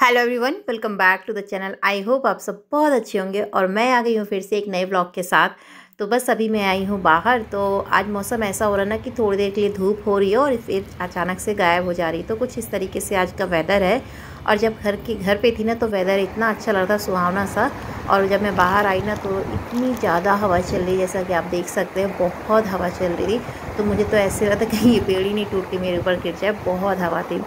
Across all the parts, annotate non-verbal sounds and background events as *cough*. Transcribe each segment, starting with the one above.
Hello everyone welcome back to the channel I hope आप सब बहुत अच्छे होंगे और मैं आ गई हूँ फिर से एक नए ब्लॉग के साथ तो बस अभी मैं आई हूँ बाहर तो आज मौसम ऐसा हो रहा ना कि थोड़ी देर के लिए धूप हो रही है और फिर अचानक से गायब हो जा रही है तो कुछ इस तरीके से आज का वेदर है और जब घर की घर पे थी ना तो वेदर इतना अच्छा लग रहा था सुहावना सा और जब मैं बाहर आई ना तो इतनी ज़्यादा हवा चल रही जैसा कि आप देख सकते हैं बहुत हवा चल रही थी तो मुझे तो ऐसे लगा था कहीं ये पेड़ ही नहीं टूट के मेरे ऊपर गिर जाए बहुत हवा थी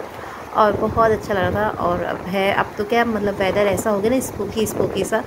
और बहुत अच्छा लग रहा था और अब है अब तो क्या मतलब वेदर ऐसा हो गया ना स्पूकी स्पूकी सा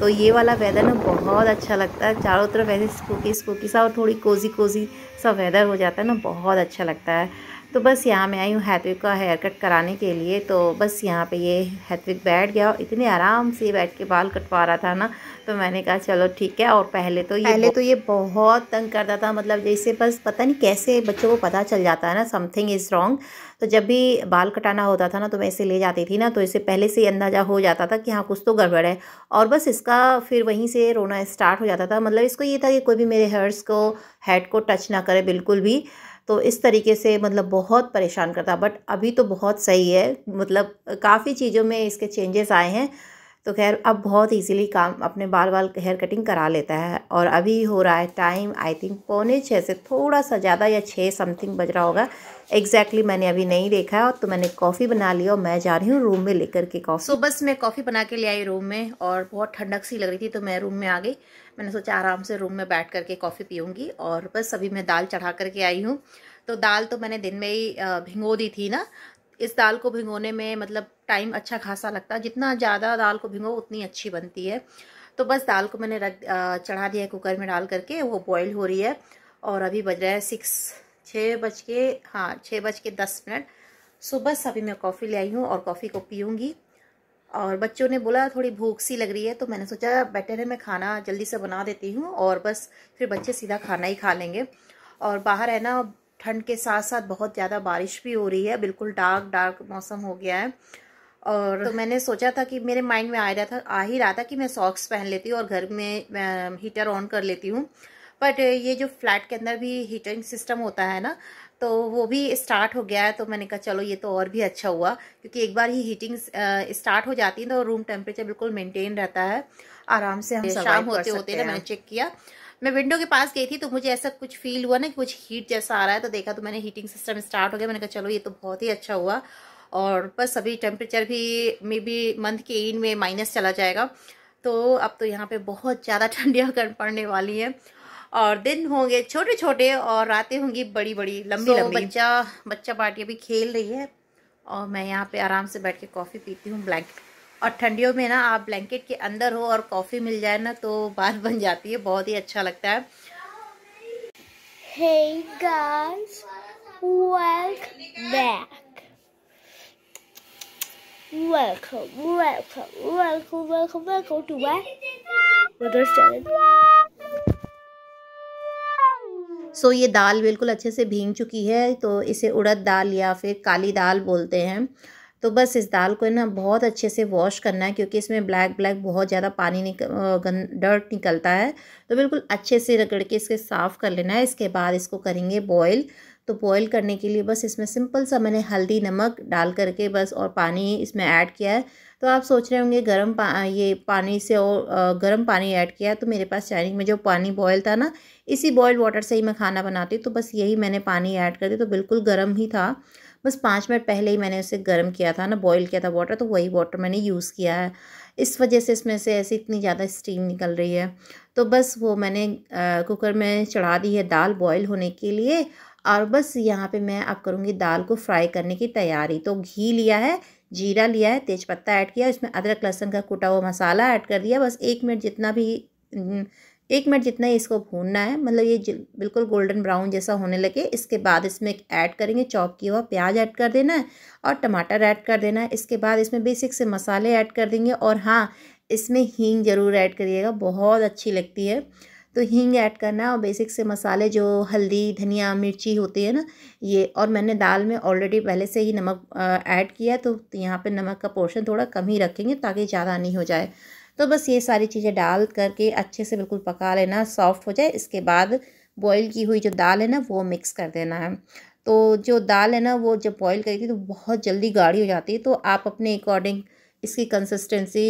तो ये वाला वेदर ना बहुत अच्छा लगता है चारों तरफ ऐसे स्पूकी स्पूकी सा और थोड़ी कोजी कोजी सा वेदर हो जाता है ना बहुत अच्छा लगता है तो बस यहाँ मैं आई हूँ हैतविक का हेयर कट कराने के लिए तो बस यहाँ पे ये हैतविक बैठ गया और इतने आराम से बैठ के बाल कटवा रहा था ना तो मैंने कहा चलो ठीक है और पहले तो ये पहले तो ये बहुत तंग करता था मतलब जैसे बस पता नहीं कैसे बच्चों को पता चल जाता है ना समथिंग इज़ रॉन्ग तो जब भी बाल कटाना होता था ना तो मैं इसे ले जाती थी ना तो इसे पहले से ही अंदाज़ा हो जाता था कि हाँ कुछ तो गड़बड़ है और बस इसका फिर वहीं से रोना स्टार्ट हो जाता था मतलब इसको ये था कि कोई भी मेरे हेयर्स को हेड को टच ना करे बिल्कुल भी तो इस तरीके से मतलब बहुत परेशान करता बट अभी तो बहुत सही है मतलब काफ़ी चीज़ों में इसके चेंजेस आए हैं तो खैर अब बहुत ईजीली काम अपने बाल बाल हेयर कटिंग करा लेता है और अभी हो रहा है टाइम आई थिंक पौने छः से थोड़ा सा ज़्यादा या छः समथिंग बज रहा होगा एग्जैक्टली exactly मैंने अभी नहीं देखा है तो मैंने कॉफ़ी बना लिया और मैं जा रही हूँ रूम में लेकर के कॉफ़ी सो बस मैं कॉफ़ी बना के ले आई रूम में और बहुत ठंडक सी लग रही थी तो मैं रूम में आ गई मैंने सोचा आराम से रूम में बैठ करके कॉफ़ी पीऊँगी और बस अभी मैं दाल चढ़ा करके आई हूँ तो दाल तो मैंने दिन में ही भिंगो दी थी ना इस दाल को भिगोने में मतलब टाइम अच्छा खासा लगता है जितना ज़्यादा दाल को भिगो उतनी अच्छी बनती है तो बस दाल को मैंने रख चढ़ा दिया है कुकर में डाल करके वो बॉईल हो रही है और अभी बज रहा है सिक्स छः बज के हाँ छः बज के दस मिनट सो बस अभी मैं कॉफ़ी ले आई हूँ और कॉफ़ी को पीऊँगी और बच्चों ने बोला थोड़ी भूख सी लग रही है तो मैंने सोचा बेटर है मैं खाना जल्दी से बना देती हूँ और बस फिर बच्चे सीधा खाना ही खा लेंगे और बाहर है ना ठंड के साथ साथ बहुत ज़्यादा बारिश भी हो रही है बिल्कुल डार्क डार्क मौसम हो गया है और तो मैंने सोचा था कि मेरे माइंड में आ रहा था आ ही रहा था कि मैं सॉक्स पहन लेती हूँ और घर में हीटर ऑन कर लेती हूँ बट ये जो फ्लैट के अंदर भी हीटिंग सिस्टम होता है ना तो वो भी स्टार्ट हो गया है तो मैंने कहा चलो ये तो और भी अच्छा हुआ क्योंकि एक बार ही हीटिंग स्टार्ट हो जाती है तो रूम टेम्परेचर बिल्कुल मेंटेन रहता है आराम से हम शाम होते होते ना मैंने चेक किया मैं विंडो के पास गई थी तो मुझे ऐसा कुछ फील हुआ ना कि कुछ हीट जैसा आ रहा है तो देखा तो मैंने हीटिंग सिस्टम स्टार्ट हो गया मैंने कहा चलो ये तो बहुत ही अच्छा हुआ और बस अभी टेम्परेचर भी मे बी मंथ के एंड में माइनस चला जाएगा तो अब तो यहाँ पे बहुत ज़्यादा *laughs* ठंडियाँ कर पड़ने वाली हैं और दिन होंगे छोटे छोटे और रातें होंगी बड़ी बड़ी लंबी so, लंबी बच्चा बच्चा पार्टी अभी खेल रही है और मैं यहाँ पे आराम से बैठ के कॉफ़ी पीती हूँ ब्लैंकेट और ठंडियों में ना आप ब्लैंकेट के अंदर हो और कॉफ़ी मिल जाए ना तो बात बन जाती है बहुत ही अच्छा लगता है Hey guys, welcome back. Welcome, welcome, welcome, welcome, welcome to my mother's so so, ये दाल बिल्कुल अच्छे से भींग चुकी है तो इसे उड़द दाल या फिर काली दाल बोलते हैं तो बस इस दाल को ना बहुत अच्छे से वॉश करना है क्योंकि इसमें ब्लैक ब्लैक बहुत ज़्यादा पानी निक डर्ट निकलता है तो बिल्कुल अच्छे से रगड़ के इसके साफ़ कर लेना है इसके बाद इसको करेंगे बॉयल तो बॉयल करने के लिए बस इसमें सिंपल सा मैंने हल्दी नमक डाल करके बस और पानी इसमें ऐड किया है तो आप सोच रहे होंगे गर्म पा ये पानी से और गर्म पानी ऐड किया है तो मेरे पास चाइनिंग में जो पानी बॉयल था ना इसी बॉयल वाटर से ही मैं खाना बनाती तो बस यही मैंने पानी ऐड कर दिया तो बिल्कुल गर्म ही था बस पाँच मिनट पहले ही मैंने उसे गर्म किया था ना बॉईल किया था वाटर तो वही वाटर मैंने यूज़ किया है इस वजह से इसमें से ऐसी इतनी ज़्यादा स्टीम निकल रही है तो बस वो मैंने कुकर में चढ़ा दी है दाल बॉयल होने के लिए और बस यहाँ पर मैं अब करूँगी दाल को फ्राई करने की तैयारी तो घी लिया है जीरा लिया है तेज पत्ता ऐड किया इसमें अदरक लहसुन का कुटा हुआ मसाला ऐड कर दिया बस एक मिनट जितना भी एक मिनट जितना ही इसको भूनना है मतलब ये बिल्कुल गोल्डन ब्राउन जैसा होने लगे इसके बाद इसमें ऐड करेंगे चॉप किया हुआ प्याज ऐड कर देना है और टमाटर ऐड कर देना है इसके बाद इसमें बेसिक से मसाले ऐड कर देंगे और हाँ इसमें हींग ज़रूर ऐड करिएगा बहुत अच्छी लगती है तो हींग ऐड करना और बेसिक से मसाले जो हल्दी धनिया मिर्ची होती है ना ये और मैंने दाल में ऑलरेडी पहले से ही नमक ऐड किया तो यहाँ पे नमक का पोर्शन थोड़ा कम ही रखेंगे ताकि ज़्यादा नहीं हो जाए तो बस ये सारी चीज़ें डाल करके अच्छे से बिल्कुल पका लेना सॉफ्ट हो जाए इसके बाद बॉईल की हुई जो दाल है ना वो मिक्स कर देना है तो जो दाल है ना वो जब बॉईल करेगी तो बहुत जल्दी गाढ़ी हो जाती है तो आप अपने अकॉर्डिंग इसकी कंसिस्टेंसी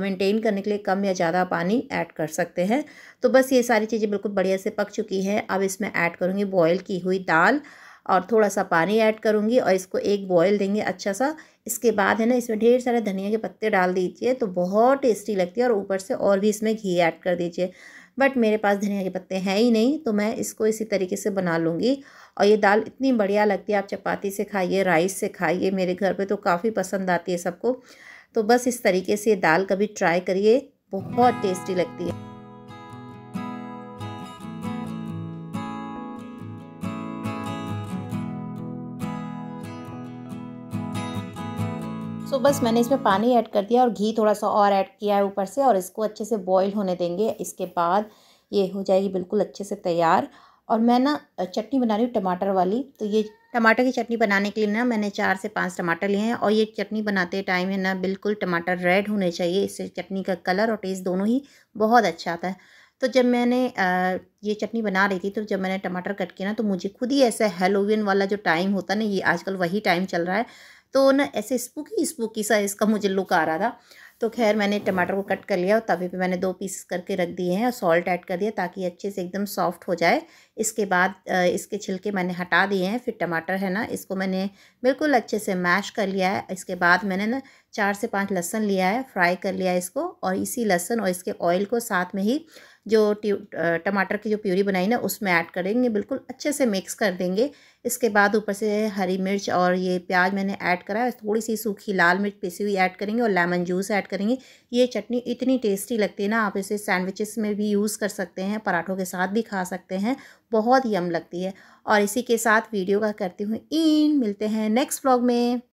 मेंटेन करने के लिए कम या ज़्यादा पानी ऐड कर सकते हैं तो बस ये सारी चीज़ें बिल्कुल बढ़िया से पक चुकी हैं अब इसमें ऐड करूँगी बॉयल की हुई दाल और थोड़ा सा पानी ऐड करूँगी और इसको एक बॉयल देंगे अच्छा सा इसके बाद है ना इसमें ढेर सारे धनिया के पत्ते डाल दीजिए तो बहुत टेस्टी लगती है और ऊपर से और भी इसमें घी ऐड कर दीजिए बट मेरे पास धनिया के पत्ते हैं ही नहीं तो मैं इसको इसी तरीके से बना लूँगी और ये दाल इतनी बढ़िया लगती है आप चपाती से खाइए राइस से खाइए मेरे घर पे तो काफ़ी पसंद आती है सबको तो बस इस तरीके से दाल कभी ट्राई करिए बहुत टेस्टी लगती है सो बस मैंने इसमें पानी ऐड कर दिया और घी थोड़ा सा और ऐड किया है ऊपर से और इसको अच्छे से बॉईल होने देंगे इसके बाद ये हो जाएगी बिल्कुल अच्छे से तैयार और मैं ना चटनी बना रही हूँ टमाटर वाली तो ये टमाटर की चटनी बनाने के लिए ना मैंने चार से पाँच टमाटर लिए हैं और ये चटनी बनाते टाइम है ना बिल्कुल टमाटर रेड होने चाहिए इससे चटनी का कलर और टेस्ट दोनों ही बहुत अच्छा आता है तो जब मैंने ये चटनी बना रही थी तो जब मैंने टमाटर कट किया ना तो मुझे खुद ही ऐसा हेलोविन वाला जो टाइम होता ना ये आजकल वही टाइम चल रहा है तो ना ऐसे स्पूकी स्पूकी सा इसका मुझे लुक आ रहा था तो खैर मैंने टमाटर को कट कर लिया और तवे पे मैंने दो पीस करके रख दिए हैं और सॉल्ट ऐड कर दिया ताकि अच्छे से एकदम सॉफ्ट हो जाए इसके बाद इसके छिलके मैंने हटा दिए हैं फिर टमाटर है ना इसको मैंने बिल्कुल अच्छे से मैश कर लिया है इसके बाद मैंने ना चार से पाँच लहसन लिया है फ्राई कर लिया है इसको और इसी लहसन और इसके ऑयल को साथ में ही जो टमाटर की जो प्यूरी बनाई ना उसमें ऐड करेंगे बिल्कुल अच्छे से मिक्स कर देंगे इसके बाद ऊपर से हरी मिर्च और ये प्याज मैंने ऐड करा है थोड़ी सी सूखी लाल मिर्च पिसी हुई ऐड करेंगे और लेमन जूस ऐड करेंगे ये चटनी इतनी टेस्टी लगती है ना आप इसे सैंडविचेस में भी यूज़ कर सकते हैं पराठों के साथ भी खा सकते हैं बहुत यम लगती है और इसी के साथ वीडियो का करती हूँ इन मिलते हैं नेक्स्ट ब्लॉग में